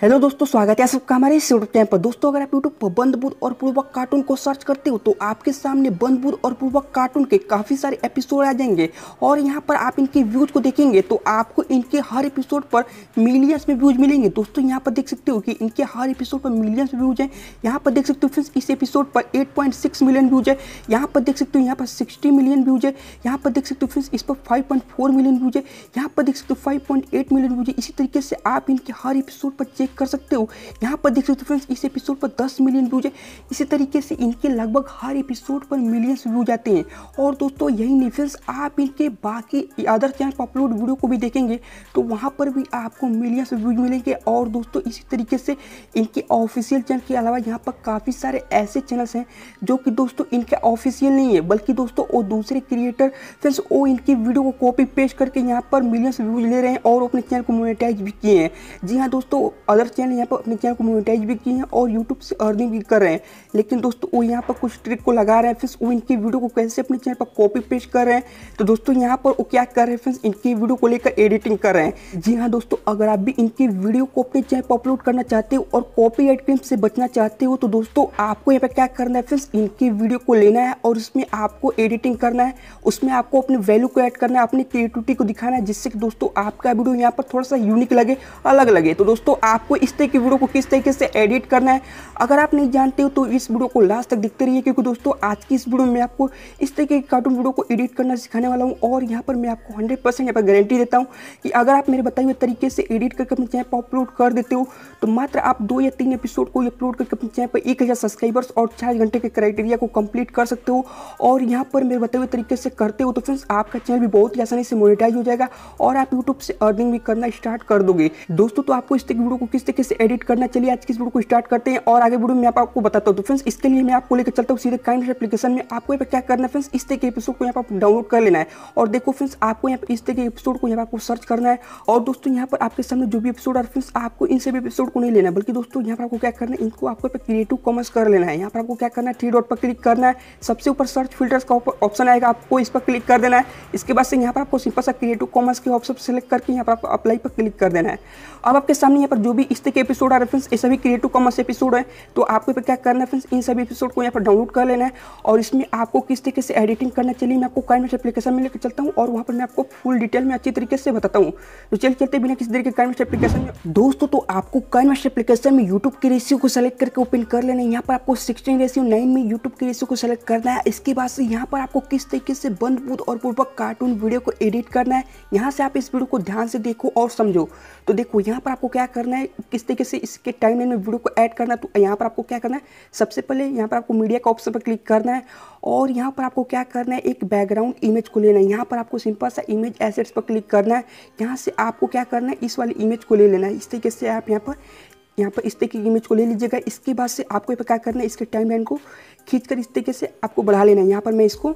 hello दोस्तों स्वागत है सबका हमारे इस यूट्यूब चैनल पर दोस्तों अगर आप यूट्यूब पर बंदपुर और पूर्वक कार्टून को सर्च करते हो तो आपके सामने बंदपुर और पूर्वक कार्टून के काफ़ी सारे एपिसोड आ जाएंगे और यहाँ पर आप इनके व्यूज़ को देखेंगे तो आपको इनके हर एपिसोड पर मिलियंस में व्यूज़ मिलेंगे दोस्तों यहाँ पर देख सकते हो कि इनके हर एपिसोड पर मिलियंस में व्यूज़ हैं यहाँ पर देख सकते हो फ्रेंड्स इस एपिसोड पर एट मिलियन व्यूज़ है यहाँ पर देख सकते हो यहाँ पर सिक्सटी मिलियन व्यूज़ है यहाँ पर देख सकते हो फ्रेंड्स इस पर फाइव मिलियन व्यूज़ है यहाँ पर देख सकते हो फाइव मिलियन व्यूज़ है इसी तरीके से आप इनके हर एपिसोड पर चेक चेक कर सकते हो यहाँ पर देख सकते हो तो फ्रेंड्स इस एपिसोड पर 10 मिलियन व्यूज है इसी तरीके से इनके लगभग हर एपिसोड पर मिलियंस व्यूज आते हैं और दोस्तों यही नहीं फ्रेंड्स आप इनके बाकी अदर चैनल पर अपलोड वीडियो को भी देखेंगे तो वहाँ पर भी आपको मिलियंस व्यूज मिलेंगे और दोस्तों इसी तरीके से इनके ऑफिशियल चैनल के अलावा यहाँ पर काफ़ी सारे ऐसे चैनल्स हैं जो कि दोस्तों इनके ऑफिशियल नहीं है बल्कि दोस्तों वो दूसरे क्रिएटर फ्रेंड्स वो इनकी वीडियो को कॉपी पेस्ट करके यहाँ पर मिलियंस व्यूज ले रहे हैं और अपने चैनल को मोनिटाइज भी किए हैं जी हाँ दोस्तों अदर चैनल यहाँ पर अपने चैनल को मोनिटाइज भी किए हैं और यूट्यूब से अर्निंग भी कर रहे हैं लेकिन दोस्तों वो यहाँ पर कुछ ट्रिक को लगा रहे हैं फिर वो इनकी वीडियो को कैसे अपने चैनल पर कॉपी पेस्ट कर रहे हैं तो दोस्तों यहाँ पर वो क्या कर रहे हैं फ्रेंड्स इनकी वीडियो को लेकर एडिटिंग कर रहे हैं जी हाँ दोस्तों अगर आप भी इनकी वीडियो को अपने चैनल पर अपलोड करना चाहते हो और कॉपी एड क्लेम से बचना चाहते हो तो दोस्तों आपको यहाँ पर क्या करना है फ्रेंड्स इनकी वीडियो को लेना है और उसमें आपको एडिटिंग करना है उसमें आपको अपने वैल्यू को ऐड करना है अपनी क्रिएटिविटी को दिखाना है जिससे कि दोस्तों आपका वीडियो यहाँ पर थोड़ा सा यूनिक लगे अलग लगे तो दोस्तों आप आपको इस तरह की वीडियो को किस तरीके से एडिट करना है अगर आप नहीं जानते हो तो इस वीडियो को लास्ट तक देखते रहिए क्योंकि दोस्तों आज की इस वीडियो में आपको इस तरह की कार्टून वीडियो को एडिट करना सिखाने वाला हूँ और यहाँ पर मैं आपको हंड्रेड परसेंट यहाँ पर गारंटी देता हूँ कि अगर आप मेरे बताए हुए तरीके से एडिट करके अपने चैनल पर अपलोड कर देते हो तो मात्र आप दो या तीन एपिसोड को अपलोड करके अपने चैनल पर एक हज़ार सब्सक्राइबर्स और चार घंटे के क्राइटेरिया को कंप्लीट कर सकते हो और यहाँ पर मेरे बताए हुए तरीके से करते हो तो फ्रेंड्स आपका चैनल भी बहुत ही आसानी से मोनिटाइज हो जाएगा और आप यूट्यूब से अर्निंग भी करना स्टार्ट कर दोगे दोस्तों तो आपको इस तरह की वीडियो को किस तरीके से एडिट करना चलिए आज किस वीडियो को स्टार्ट करते हैं और आगे वीडियो में आप आपको बताता हूँ तो फ्रेंड्स इसके लिए मैं आपको लेकर चलता हूँ सीधे काइंड एप्लीकेशन में आपको यहाँ पर क्या करना है फ्रेंड्स इस तरह के एपिसोड को यहाँ पर डाउनलोड कर लेना है और देखो फ्रेंड्स आपको यहाँ पर इस तरह के एपिसोड को यहाँ आपको सर्च करना है और दोस्तों यहाँ पर आपके सामने जो भी एपिसोड है फ्रेंड्स आपको इन सभी एपिसोड को नहीं लेना है बल्कि दोस्तों यहाँ पर आपको क्या करना है इनको आपको क्रिएटिव कॉमर्स कर लेना है यहाँ पर आपको क्या करना है थ्री डॉट पर क्लिक करना है सबसे ऊपर सर्च फिल्टर्स का ऑप्शन आएगा आपको इस पर क्लिक कर देना है इसके बाद से यहाँ पर आपको सिंपल सा क्रिएटिव कॉमर्स के ऑप्शन सेलेक्ट करके यहाँ पर आपको अप्लाई पर क्लिक कर देना है अब आपके सामने यहाँ पर जो भी सभी इस तरह के एपिसोड आ रहे फ्रेंड्स ये सभी क्रिएटिव कॉमर्स एपिसोड है तो आपको पे क्या करना है फ्रेंड्स इन सभी एपिसोड को यहाँ पर डाउनलोड कर लेना है और इसमें आपको किस तरीके से एडिटिंग करना चाहिए मैं आपको काइमेट एप्लीकेशन में लेकर चलता हूँ और वहाँ पर मैं आपको फुल डिटेल में अच्छी तरीके से बताता हूँ तो चल चलते बिना किसी तरीके काइमेट एप्लीकेशन में दोस्तों तो आपको काइमेट एप्लीकेशन में यूट्यूब की रेसियो को सेलेक्ट करके ओपन कर लेना है यहाँ पर आपको सिक्सटीन रेसियो नाइन में यूट्यूब की रेसियो को सेलेक्ट करना है इसके बाद से यहाँ पर आपको किस तरीके से बंद बुद्ध और पूर्वक कार्टून वीडियो को एडिट करना है यहाँ से आप इस वीडियो को ध्यान से देखो और समझो तो देखो यहाँ पर आपको क्या करना है किस तरीके से इसके टाइम लाइन में वीडियो को ऐड करना है तो यहाँ पर आपको क्या करना है सबसे पहले यहाँ पर आपको मीडिया का ऑप्शन पर क्लिक करना है और यहाँ पर आपको क्या करना है एक बैकग्राउंड इमेज को लेना है यहाँ पर आपको सिंपल सा इमेज एसेट्स पर क्लिक करना है यहाँ से आपको क्या करना है इस वाली इमेज को ले लेना है इस तरीके से आप यहाँ पर यहाँ पर इस तरीके की इमेज को ले लीजिएगा इसके बाद से आपको यहाँ क्या करना है इसके टाइम लाइन को खींच कर इस तरीके से आपको बढ़ा लेना है यहाँ पर मैं इसको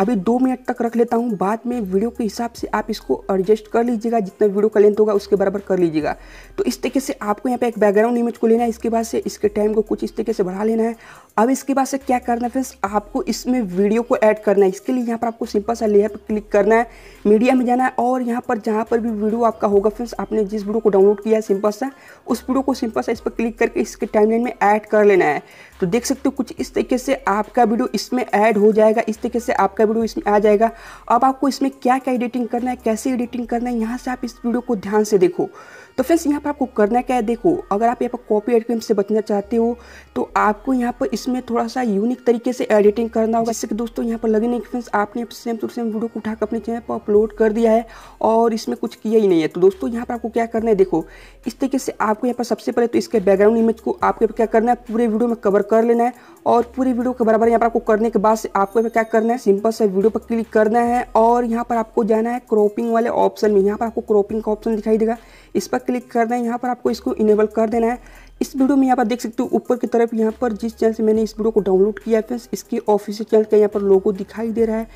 अभी दो मिनट तक रख लेता हूँ बाद में वीडियो के हिसाब से आप इसको एडजस्ट कर लीजिएगा जितना वीडियो का लेंथ होगा उसके बराबर कर लीजिएगा तो इस तरीके से आपको यहाँ पे एक बैकग्राउंड इमेज को लेना है इसके बाद से इसके टाइम को कुछ इस तरीके से बढ़ा लेना है अब इसके बाद से क्या करना है फ्रेंड्स आपको इसमें वीडियो को ऐड करना है इसके लिए यहाँ पर आपको सिंपल सा लेयर पर क्लिक करना है मीडिया में जाना है और यहाँ पर जहाँ पर भी वीडियो आपका होगा फ्रेंड्स आपने जिस वीडियो को डाउनलोड किया है सिंपल सा उस वीडियो को सिंपल सा इस पर क्लिक करके इसके टाइमलाइन में ऐड कर लेना है तो देख सकते हो कुछ इस तरीके से आपका वीडियो इसमें ऐड हो जाएगा इस तरीके से आपका डब्ल्यू इसमें आ जाएगा अब आपको इसमें क्या क्या एडिटिंग करना है कैसे एडिटिंग करना है यहाँ से आप इस वीडियो को ध्यान से देखो तो फ्रेंड्स यहाँ पर आपको करना क्या है देखो अगर आप यहाँ पर कॉपी एडिटिंग से बचना चाहते हो तो आपको यहाँ पर इसमें थोड़ा सा यूनिक तरीके से एडिटिंग करना होगा जैसे कि दोस्तों यहाँ पर लगे नहीं फ्रेंड्स आपने सेम टू सेम वीडियो को उठाकर अपने चैनल पर अपलोड कर दिया है और इसमें कुछ किया ही नहीं है तो दोस्तों यहाँ पर आपको क्या करना है देखो इस तरीके से आपको यहाँ पर सबसे पहले तो इसके बैकग्राउंड इमेज को आपको क्या करना है पूरे वीडियो में कवर कर लेना है और पूरे वीडियो के बराबर यहाँ पर आपको करने के बाद से आपको क्या करना है सिंपल से वीडियो पर क्लिक करना है और यहाँ पर आपको जाना है क्रॉपिंग वाले ऑप्शन में यहाँ पर आपको क्रॉपिंग का ऑप्शन दिखाई देगा इस पर क्लिक करना है यहाँ पर आपको इसको इनेबल कर देना है इस वीडियो में यहाँ पर देख सकते हो ऊपर की तरफ यहाँ पर जिस चैनल से मैंने इस वीडियो को डाउनलोड किया है फ्रेंड्स इसके ऑफिशियल चैनल का यहाँ पर लोगो दिखाई दे रहा है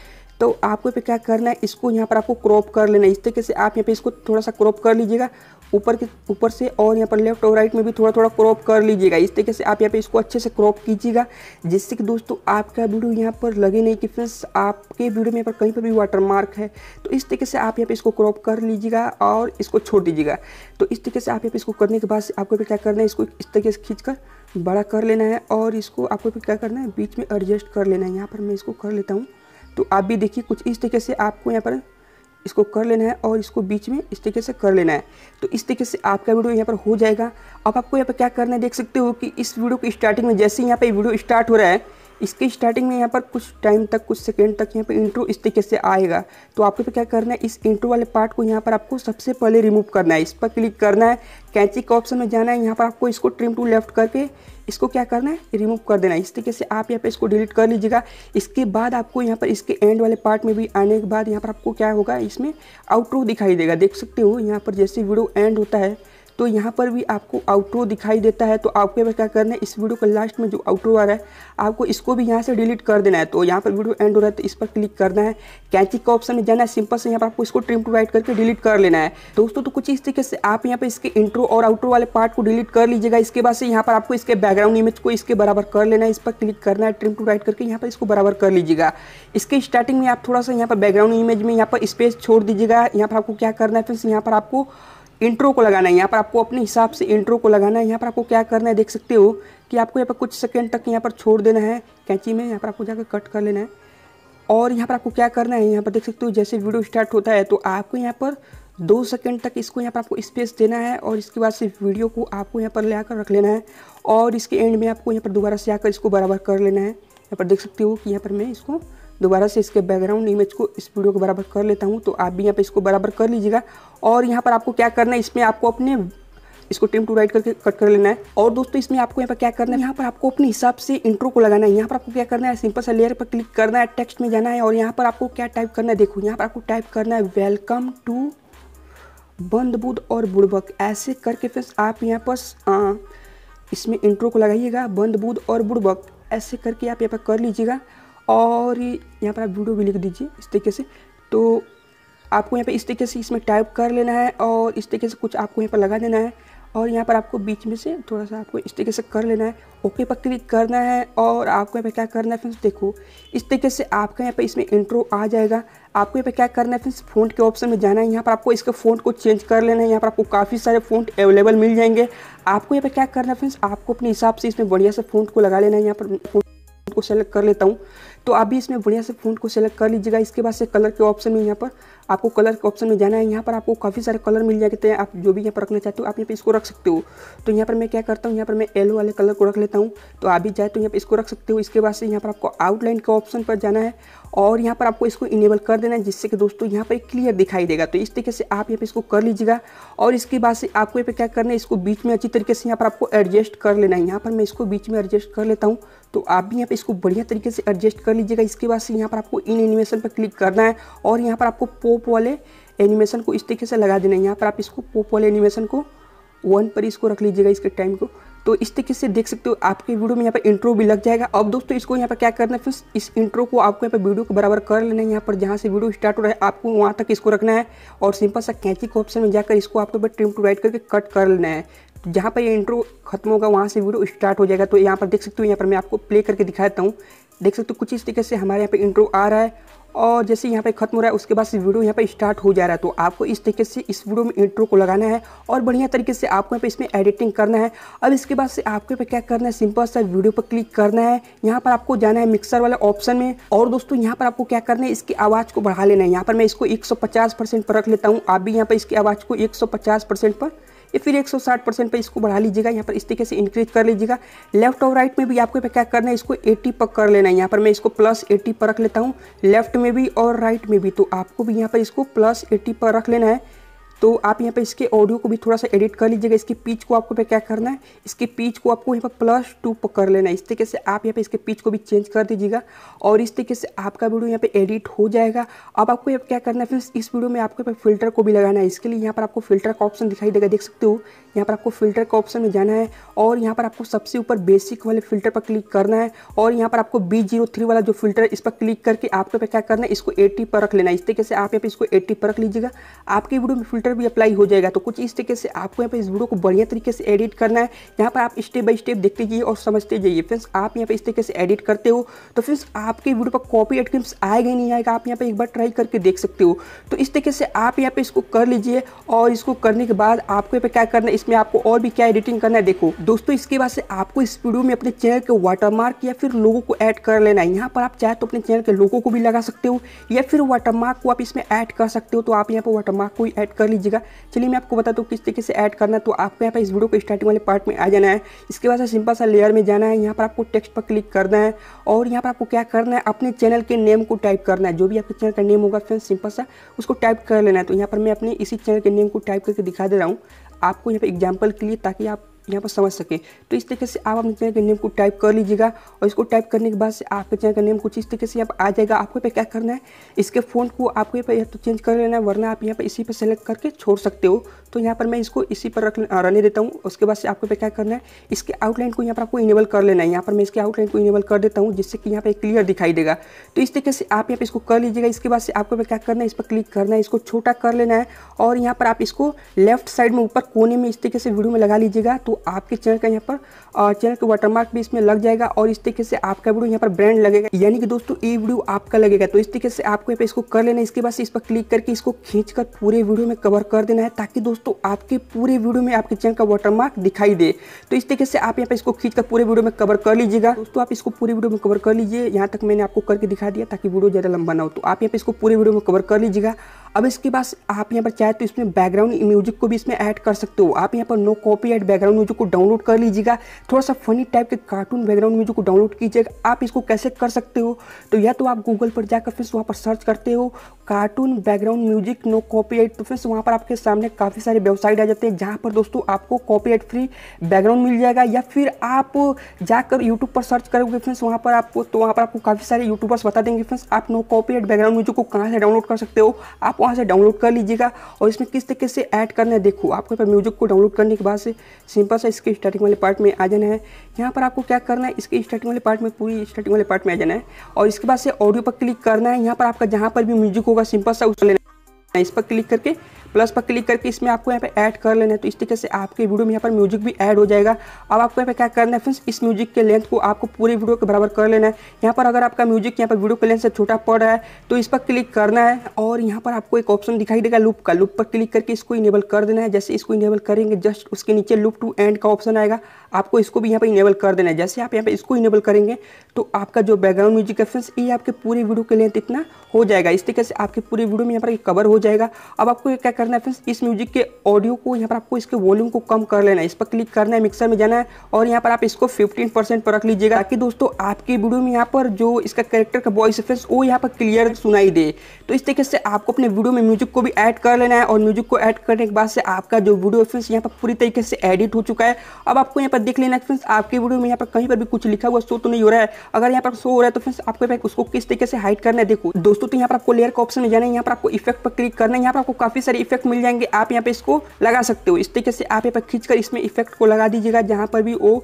तो आपको पे क्या करना है इसको यहाँ पर आपको क्रॉप कर लेना है इस तरीके से आप यहाँ पे इसको थोड़ा सा क्रॉप कर लीजिएगा ऊपर के ऊपर से और यहाँ पर लेफ्ट और राइट में भी थोड़ा थोड़ा क्रॉप कर लीजिएगा इस तरीके से आप यहाँ पे इसको अच्छे से क्रॉप कीजिएगा जिससे कि दोस्तों आपका वीडियो यहाँ पर लगे नहीं कि फ्रेंड्स आपके वीडियो में यहाँ पर कहीं पर भी वाटर मार्क है तो इस तरीके से आप यहाँ पे इसको क्रॉप कर लीजिएगा और इसको छोड़ दीजिएगा तो इस तरीके से आप यहाँ पे इसको करने के बाद आपको क्या करना है इसको इस तरीके से खींच बड़ा कर लेना है और इसको आपको क्या करना है बीच में एडजस्ट कर लेना है यहाँ पर मैं इसको कर लेता हूँ तो आप भी देखिए कुछ इस तरीके से आपको यहाँ पर इसको कर लेना है और इसको बीच में इस तरीके से कर लेना है तो इस तरीके से आपका वीडियो यहाँ पर हो जाएगा अब आपको यहाँ पर क्या करना है देख सकते हो कि इस वीडियो की स्टार्टिंग में जैसे ही यहाँ पर वीडियो स्टार्ट हो रहा है इसके स्टार्टिंग में यहाँ पर कुछ टाइम तक कुछ सेकेंड तक यहाँ पर इंट्रो इस तरीके से आएगा तो आपको क्या करना है इस इंट्रो वाले पार्ट को यहाँ पर आपको सबसे पहले रिमूव करना है इस पर क्लिक करना है कैंची के ऑप्शन में जाना है यहाँ पर आपको इसको ट्रिम टू लेफ्ट करके इसको क्या करना है रिमूव कर देना है इस तरीके से आप यहाँ पर इसको डिलीट कर लीजिएगा इसके बाद आपको यहाँ पर इसके एंड वाले पार्ट में भी आने के बाद यहाँ पर आपको क्या होगा इसमें आउटरो दिखाई देगा देख सकते हो यहाँ पर जैसे वीडियो एंड होता है तो यहाँ पर भी आपको आउटरो दिखाई देता है तो आपके पास क्या करना है इस वीडियो का लास्ट में जो आउटरो आ रहा है आपको इसको भी यहाँ से डिलीट कर देना है तो यहाँ पर वीडियो एंड हो रहा है तो इस पर क्लिक करना है कैंची का ऑप्शन में जाना है सिंपल से यहाँ पर आपको इसको ट्रिम टू राइट करके डिलीट कर लेना है दोस्तों तो कुछ इस तरीके से आप यहाँ पर इसके इंट्रो और आउटरो वाले पार्ट को डिलीट कर लीजिएगा इसके बाद से यहाँ पर आपको इसके बैकग्राउंड इमेज को इसके बराबर कर लेना है इस पर क्लिक करना है ट्रिम टू राइट करके यहाँ पर इसको बराबर कर लीजिएगा इसके स्टार्टिंग में आप थोड़ा सा यहाँ पर बैकग्राउंड इमेज में यहाँ पर स्पेस छोड़ दीजिएगा यहाँ पर आपको क्या करना है फिर यहाँ पर आपको इंट्रो को लगाना है यहाँ पर आपको अपने हिसाब से इंट्रो को लगाना है यहाँ पर आपको क्या करना है देख सकते हो कि आपको यहाँ पर कुछ सेकेंड तक यहाँ पर छोड़ देना है कैंची में यहाँ पर आपको जाकर कट कर लेना है और यहाँ पर आपको क्या करना है यहाँ पर देख सकते हो जैसे वीडियो स्टार्ट होता है तो आपको यहाँ पर दो सेकेंड तक इसको यहाँ पर आपको स्पेस देना है और इसके बाद से वीडियो को आपको यहाँ पर ले आकर रख लेना है और इसके एंड में आपको यहाँ पर दोबारा से आकर इसको बराबर कर लेना है यहाँ पर देख सकते हो कि यहाँ पर मैं इसको दोबारा से इसके बैकग्राउंड इमेज को इस वीडियो को बराबर कर लेता हूँ तो आप भी यहाँ पर इसको बराबर कर लीजिएगा और यहाँ पर आपको क्या करना है इसमें आपको अपने इसको टिम टू राइट करके कट कर लेना है और दोस्तों इसमें आपको यहाँ पर क्या करना है यहाँ पर आपको अपने हिसाब से इंट्रो को लगाना है यहाँ पर आपको क्या करना है सिंपल सा लेयर पर क्लिक करना है टेक्स्ट में जाना है और यहाँ पर आपको क्या टाइप करना है देखो यहाँ पर आपको टाइप करना है वेलकम टू बंद बुद्ध और बुड़बक ऐसे करके फिर आप यहाँ पर इसमें इंट्रो को लगाइएगा बंद बुद्ध और बुड़बक ऐसे करके आप यहाँ पर कर लीजिएगा और यहाँ पर आप वीडियो भी लिख दीजिए इस तरीके से तो आपको यहाँ पे इस तरीके से इसमें टाइप कर लेना है और इस तरीके से कुछ आपको यहाँ पर लगा देना है और यहाँ पर आपको बीच में से थोड़ा सा आपको इस तरीके से कर लेना है ओके पर क्लिक करना है और आपको यहाँ पे क्या करना है फ्रेंड्स देखो इस तरीके से आपका यहाँ पे इसमें इंट्रो आ जाएगा आपको यहाँ पे क्या करना है फ्रेंड्स फोन के ऑप्शन में जाना है यहाँ पर आपको इसके फ़ोन को चेंज कर लेना है यहाँ पर आपको काफ़ी सारे फोन अवेलेबल मिल जाएंगे आपको यहाँ पर क्या करना है फ्रेंड्स आपको अपने हिसाब से इसमें बढ़िया से फ़ोन को लगा लेना है यहाँ पर फ़ोन को सेलेक्ट कर लेता हूँ तो आप भी इसमें बढ़िया से फ़ोन को सेलेक्ट कर लीजिएगा इसके बाद से कलर के ऑप्शन में यहाँ पर आपको कलर के ऑप्शन में जाना है यहाँ पर आपको काफ़ी सारे कलर मिल जाते हैं आप जो भी यहाँ पर रखना चाहते हो आप यहाँ पर इसको रख सकते हो तो यहाँ पर मैं क्या करता हूँ यहाँ पर मैं येलो वाले कलर को रख लेता हूँ तो आप भी जाए तो यहाँ पर इसको रख सकते हो इसके बाद से यहाँ पर आपको आउटलाइन के ऑप्शन पर जाना है और यहाँ पर आपको इसको इनेबल कर देना है जिससे कि दोस्तों यहाँ पर क्लियर दिखाई देगा तो इस तरीके से आप यहाँ पर इसको कर लीजिएगा और इसके बाद से आपको यहाँ पर क्या करना है इसको बीच में अच्छी तरीके से यहाँ पर आपको एडजस्ट कर लेना है यहाँ पर मैं इसको बीच में एडजस्ट कर लेता हूँ तो आप भी यहाँ पर इसको बढ़िया तरीके से एडजस्ट कर लीजिएगा इसके बाद से यहाँ पर आपको इन एनिमेशन पर क्लिक करना है और यहाँ पर आपको पोप पोप वाले एनिमेशन को इस तरीके से लगा देना है यहाँ पर आप इसको पोप वाले एनिमेशन को वन पर इसको रख लीजिएगा इसके टाइम को तो इस तरीके से देख सकते हो आपके वीडियो में यहाँ पर इंट्रो भी लग जाएगा अब दोस्तों इसको यहाँ पर क्या करना है फिर इस इंट्रो को आपको यहाँ पर वीडियो को बराबर कर लेना है यहाँ पर जहाँ से वीडियो स्टार्ट हो रहा है आपको वहाँ तक इसको रखना है और सिंपल सा कैंची को ऑप्शन में जाकर इसको आपको ट्रिम टू राइट करके कट कर लेना है जहाँ पर ये इंट्रो खत्म होगा वहाँ से वीडियो स्टार्ट हो जाएगा तो यहाँ पर देख सकते हो यहाँ पर मैं आपको प्ले करके दिखाता हूँ देख सकते हो कुछ इस तरीके से हमारे यहाँ पे इंट्रो आ रहा है और जैसे यहाँ पे खत्म हो रहा है उसके बाद से वीडियो यहाँ पे स्टार्ट हो जा रहा है तो आपको इस तरीके से इस वीडियो में इंट्रो को लगाना है और बढ़िया तरीके से आपको यहाँ पे इसमें एडिटिंग करना है अब इसके बाद से आपको पे क्या करना है सिंपल सा वीडियो पर क्लिक करना है यहाँ पर आपको जाना है मिक्सर वाले ऑप्शन में और दोस्तों यहाँ पर आपको क्या करना है इसकी आवाज़ को बढ़ा लेना है यहाँ पर मैं इसको एक पर रख लेता हूँ आप भी यहाँ पर इसकी आवाज़ को एक पर या फिर 160 परसेंट पर इसको बढ़ा लीजिएगा यहाँ पर इस तरीके से इंक्रीज कर लीजिएगा लेफ्ट और राइट में भी आपको क्या करना है इसको 80 पर कर लेना है यहाँ पर मैं इसको प्लस 80 पर रख लेता हूँ लेफ्ट में भी और राइट में भी तो आपको भी यहाँ पर इसको प्लस एट्टी पर रख लेना है तो आप यहाँ पे इसके ऑडियो को भी थोड़ा सा एडिट कर लीजिएगा इसकी पिच को आपको पे क्या करना है इसकी पिच को आपको यहाँ पर प्लस टू कर लेना है इस तरीके से आप यहाँ पे इसके पिच को भी चेंज कर दीजिएगा और इस तरीके से आपका वीडियो यहाँ पे एडिट हो जाएगा अब आपको यहाँ क्या करना है फिर इस वीडियो में आपको यहाँ फिल्टर को भी लगाना है इसके लिए यहाँ पर आपको फिल्टर का ऑप्शन दिखाई देगा देख सकते हो यहाँ पर आपको फिल्टर का ऑप्शन में जाना है और यहाँ पर आपको सबसे ऊपर बेसिक वाले फिल्टर पर क्लिक करना है और यहाँ पर आपको बी जीरो थ्री वाला जो फिल्टर है इस पर क्लिक करके आपको पे क्या करना है इसको एट्टी पर रख लेना है इस तरीके से आप यहाँ पर इसको एट्टी पर रख लीजिएगा आपकी वीडियो में फिल्टर फिल्टर भी अप्लाई हो जाएगा तो कुछ इस तरीके से आपको यहाँ पर इस वीडियो को बढ़िया तरीके से एडिट करना है यहाँ पर आप स्टेप बाई स्टेप देखते जाइए और समझते जाइए फ्रेंड्स आप यहाँ पर इस तरीके से एडिट करते हो तो फ्रेंड्स आपके वीडियो पर कॉपी एट क्लिम्स आएगा नहीं आएगा आप यहाँ पर एक बार ट्राई करके देख सकते हो तो इस तरीके से आप यहाँ पर इसको कर लीजिए और इसको करने के बाद आपको यहाँ पर क्या करना है इसमें आपको और भी क्या एडिटिंग करना है देखो दोस्तों इसके बाद से आपको इस वीडियो में अपने चैनल के वाटरमार्क या फिर लोगों को ऐड कर लेना है यहाँ पर आप चाहे तो अपने चैनल के लोगों को भी लगा सकते हो या फिर वाटरमार्क को आप इसमें ऐड कर सकते हो तो आप यहाँ पर वाटरमार्क को ऐड कर लीजिए लीजिएगा चलिए मैं आपको बताता हूँ किस तरीके से ऐड करना तो आपको यहाँ पर इस वीडियो को स्टार्टिंग वाले पार्ट में आ जाना है इसके बाद सिंपल सा लेयर में जाना है यहाँ पर आपको टेक्स्ट पर क्लिक करना है और यहाँ पर आपको क्या करना है अपने चैनल के नेम को टाइप करना है जो भी आपके चैनल का नेम होगा फ्रेंड सिंपल सा उसको टाइप कर लेना है तो यहाँ पर मैं अपने इसी चैनल के नेम को टाइप करके दिखा दे रहा हूँ आपको यहाँ पर एग्जाम्पल के लिए ताकि आप यहाँ पर समझ सकें तो इस तरीके से आप अपने चैनल के नेम को टाइप कर लीजिएगा और इसको टाइप करने के बाद से आपके चैनल का नेम कुछ इस तरीके से यहाँ पर आ जाएगा आपको पे क्या करना है इसके फ़ोन को आपको यहाँ पर या तो चेंज कर लेना है वरना आप यहाँ पर इसी पर सेलेक्ट करके छोड़ सकते हो तो यहाँ पर मैं इसको इसी पर रख रहने देता हूँ उसके बाद से आपको पे क्या करना है इसके आउटलाइन को यहाँ पर आपको इनेबल कर लेना है यहाँ पर मैं इसके आउटलाइन को इनेबल कर देता हूँ जिससे कि यहाँ पर क्लियर दिखाई देगा तो इस तरीके से आप यहाँ पर इसको कर लीजिएगा इसके बाद से आपको पे क्या करना है इस पर क्लिक करना है इसको छोटा कर लेना है और यहाँ पर आप इसको लेफ्ट साइड में ऊपर कोने में इस तरीके से वीडियो में लगा लीजिएगा तो तो आपके चैनल का यहाँ पर चैनल का वाटरमार्क भी इसमें लग जाएगा और इस तरीके से आपका वीडियो यहाँ पर ब्रांड लगेगा यानी कि दोस्तों ये वीडियो आपका लगेगा तो इस तरीके से आपको यहाँ पर इसको कर लेना इसके बाद इस पर क्लिक करके इसको खींच कर पूरे वीडियो में कवर कर देना है ताकि दोस्तों आपके पूरे वीडियो में आपके चैनल का वाटरमार्क दिखाई दे तो इस तरीके से आप यहाँ पर इसको खींच कर पूरे वीडियो में कवर कर लीजिएगा दोस्तों आप इसको पूरे वीडियो में कवर कर लीजिए यहाँ तक मैंने आपको करके दिखा दिया ताकि वीडियो ज़्यादा लंबा ना हो तो आप यहाँ पर इसको पूरे वीडियो में कवर कर लीजिएगा अब इसके बाद आप यहाँ पर चाहे तो इसमें बैकग्राउंड म्यूजिक को भी इसमें ऐड कर सकते हो आप यहाँ पर नो कॉपी बैकग्राउंड म्यूजिक को डाउनलोड कर लीजिएगा थोड़ा सा फनी टाइप के कार्टून बैकग्राउंड म्यूजिक को डाउनलोड कीजिएगा आप इसको कैसे कर सकते हो तो या तो आप गूगल पर जाकर फिर वहाँ पर सर्च करते हो cartoon background music no copyright तो फिर वहाँ पर आपके सामने काफ़ी सारे वेबसाइट आ जाते हैं जहाँ पर दोस्तों आपको कॉपीराइट फ्री बैकग्राउंड मिल जाएगा या फिर आप जाकर यूट्यूब पर सर्च करोगे फ्रेंड्स वहाँ पर आपको तो वहाँ पर आपको काफ़ी सारे यूट्यूबर्स बता देंगे फ्रेंड्स आप नो कॉपीराइट बैकग्राउंड म्यूजिक को कहाँ से डाउनलोड कर सकते हो आप वहाँ से डाउनलोड कर लीजिएगा और इसमें किस तरीके से ऐड करना है देखो आपको म्यूजिक को डाउनलोड करने के बाद से सिंपल सिंपल सा इसके स्टार्टिंग वाले पार्ट में आ जाना है यहाँ पर आपको क्या करना है इसके स्टार्टिंग वाले पार्ट में पूरी स्टार्टिंग वाले पार्ट में आ जाना है और इसके बाद से ऑडियो पर क्लिक करना है यहाँ पर आपका जहाँ पर भी म्यूजिक होगा सिंपल सा उस लेना है इस पर क्लिक करके प्लस पर क्लिक करके इसमें आपको यहाँ पे ऐड कर लेना है तो इस तरीके से आपके वीडियो में यहाँ पर म्यूजिक भी ऐड हो जाएगा अब आपको यहाँ पे क्या करना है फ्रेंड्स इस म्यूजिक के लेंथ को आपको पूरे वीडियो के बराबर कर लेना है यहाँ पर अगर आपका म्यूजिक यहाँ पर वीडियो के लेंथ से छोटा पड़ रहा है तो इस पर क्लिक करना है और यहाँ पर आपको एक ऑप्शन दिखाई देगा लूप का लूप पर क्लिक करके इसको इनेबल कर देना है जैसे इसको इनेबल करेंगे जस्ट उसके नीचे लूप टू एंड का ऑप्शन आएगा आपको इसको भी यहाँ पर इनेबल कर देना है जैसे आप यहाँ पर इसको इनेबल करेंगे तो आपका जो बैकग्राउंड म्यूजिक ऑप्शन ये आपके पूरे वीडियो के लेंथ इतना हो जाएगा इस तरीके से आपके पूरे वीडियो में यहाँ पर कवर हो जाएगा अब आपको क्या करना है फ्रेंड्स इस म्यूजिक के ऑडियो को यहाँ पर आपको इसके वॉल्यूम को कम कर लेना है इस पर क्लिक करना है मिक्सर में जाना है और यहाँ पर आप इसको फिफ्टीन पर रख लीजिएगा ताकि दोस्तों आपकी वीडियो में यहाँ पर जो इसका कैरेक्टर का वॉइस फ्रेंड्स वो यहाँ पर क्लियर सुनाई दे तो इस तरीके से आपको अपने वीडियो में म्यूजिक को भी ऐड कर लेना है और म्यूजिक को ऐड करने के बाद से आपका जो वीडियो फ्रेंड्स यहाँ पर पूरी तरीके से एडिट हो चुका है अब आपको यहाँ पर पर देख लेना फ्रेंड्स आपके वीडियो में यहाँ पर कहीं पर भी कुछ लिखा हुआ शो तो नहीं हो रहा है अगर यहाँ पर शो हो रहा है तो फ्रेंड्स आपको उसको किस तरीके से हाइड करना है देखो दोस्तों तो यहाँ पर आपको लेयर का ऑप्शन में जाना है यहाँ पर आपको इफेक्ट पर क्लिक करना है यहाँ पर आपको काफी सारे इफेक्ट मिल जाएंगे आप यहाँ पे इसको लगा सकते हो इस तरीके से आप यहाँ पर खींचकर इसमें इफेक्ट को लगा दीजिएगा जहाँ पर भी वो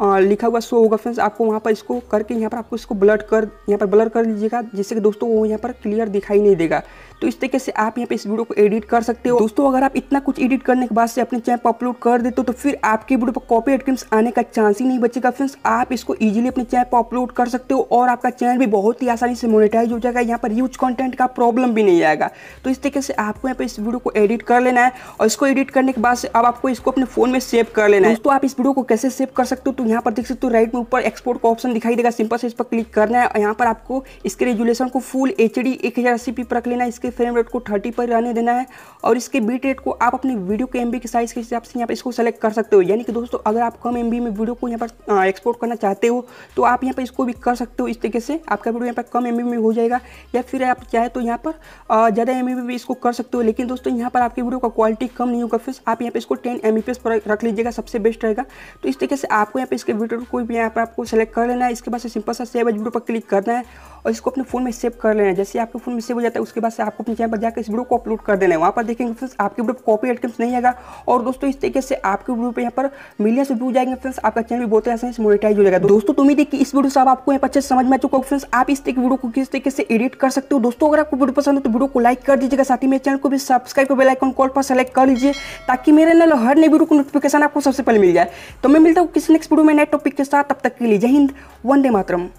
आ, लिखा हुआ शो होगा फ्रेंड्स आपको वहाँ पर इसको करके यहाँ पर आपको इसको ब्लड कर यहाँ पर ब्लर कर लीजिएगा जिससे कि दोस्तों वो यहाँ पर क्लियर दिखाई नहीं देगा तो इस तरीके से आप यहाँ पे इस वीडियो को एडिट कर सकते हो दोस्तों अगर आप इतना कुछ एडिट करने के बाद से अपने चैनल पर अपलोड कर देते हो तो फिर आपके वीडियो पर कॉपी क्लेम्स आने का चांस ही नहीं बचेगा फ्रेंड्स आप इसको ईजिली अपने चैनल पर अपलोड कर सकते हो और आपका चैनल भी बहुत ही आसानी से मोनिटाइज हो जाएगा यहाँ पर यूज कंटेंट का प्रॉब्लम भी नहीं आएगा तो इस तरीके से आपको यहाँ पर इस वीडियो को एडिट कर लेना है और इसको एडिट करने के बाद से अब आपको इसको अपने फोन में सेव कर लेना है दोस्तों आप इस वीडियो को कैसे सेव कर सकते हो तो यहाँ पर देख सकते हो राइट में ऊपर एक्सपोर्ट का ऑप्शन दिखाई देगा सिंपल से इस पर क्लिक करना है यहाँ पर आपको इसके रेजुलेशन को फुल एच डी एक हज़ार अस्सी पी पर रख लेना है इसके फ्रेम रेट को थर्टी पर रहने देना है और इसके बीट रेट को आप अपने वीडियो के एम के साइज़ के हिसाब से यहाँ पर इसको सेलेक्ट कर सकते हो यानी कि दोस्तों अगर आप कम एम में वीडियो को यहाँ पर एक्सपोर्ट करना चाहते हो तो आप यहाँ पर इसको भी कर सकते हो इस तरीके से आपका वीडियो यहाँ पर कम एम में हो जाएगा या फिर आप चाहे तो यहाँ पर ज़्यादा एम भी इसको कर सकते हो लेकिन दोस्तों यहाँ पर आपकी वीडियो का क्वालिटी कम नहीं होगा फिर आप यहाँ पर इसको टेन एम पर रख लीजिएगा सबसे बेस्ट रहेगा तो इस तरीके से आपको यहाँ पर इसके वीडियो को भी यहाँ पर आपको सेलेक्ट कर लेना है इसके बाद सिंपल सा सेव एज वीडियो पर क्लिक करना है और इसको अपने फ़ोन में सेव कर लेना है जैसे आपके फ़ोन में सेव हो जाता है उसके बाद से आप आपको अपने चैनल पर जाकर इस वीडियो को अपलोड कर देना है वहाँ पर देखेंगे फ्रेंड्स आपके वीडियो कॉपी आइटम्स नहीं आएगा और दोस्तों इस तरीके से आपके वीडियो पर यहाँ पर मिलियन से व्यू जाएंगे फ्रेंड्स आपका चैनल भी बहुत आसानी से मोनिटाइज हो जाएगा दोस्तों उम्मीद है कि इस वीडियो से आपको यहाँ पर अच्छे समझ में आ चुका फ्रेंड्स आप इस तरीके वीडियो को किस तरीके से एडिट कर सकते हो दोस्तों अगर आपको वीडियो पसंद हो तो वीडियो को लाइक कर दीजिएगा साथ ही मेरे चैनल को भी सब्सक्राइब कर बेलाइकॉन कॉल पर सेलेक्ट कर लीजिए ताकि मेरे नल हर नई वीडियो को नोटिफिकेशन आपको सबसे पहले मिल जाए तो मैं मिलता हूँ किसी नेक्स्ट वीडियो में नए टॉपिक के साथ तब तक के लिए जय हिंद वंदे मातरम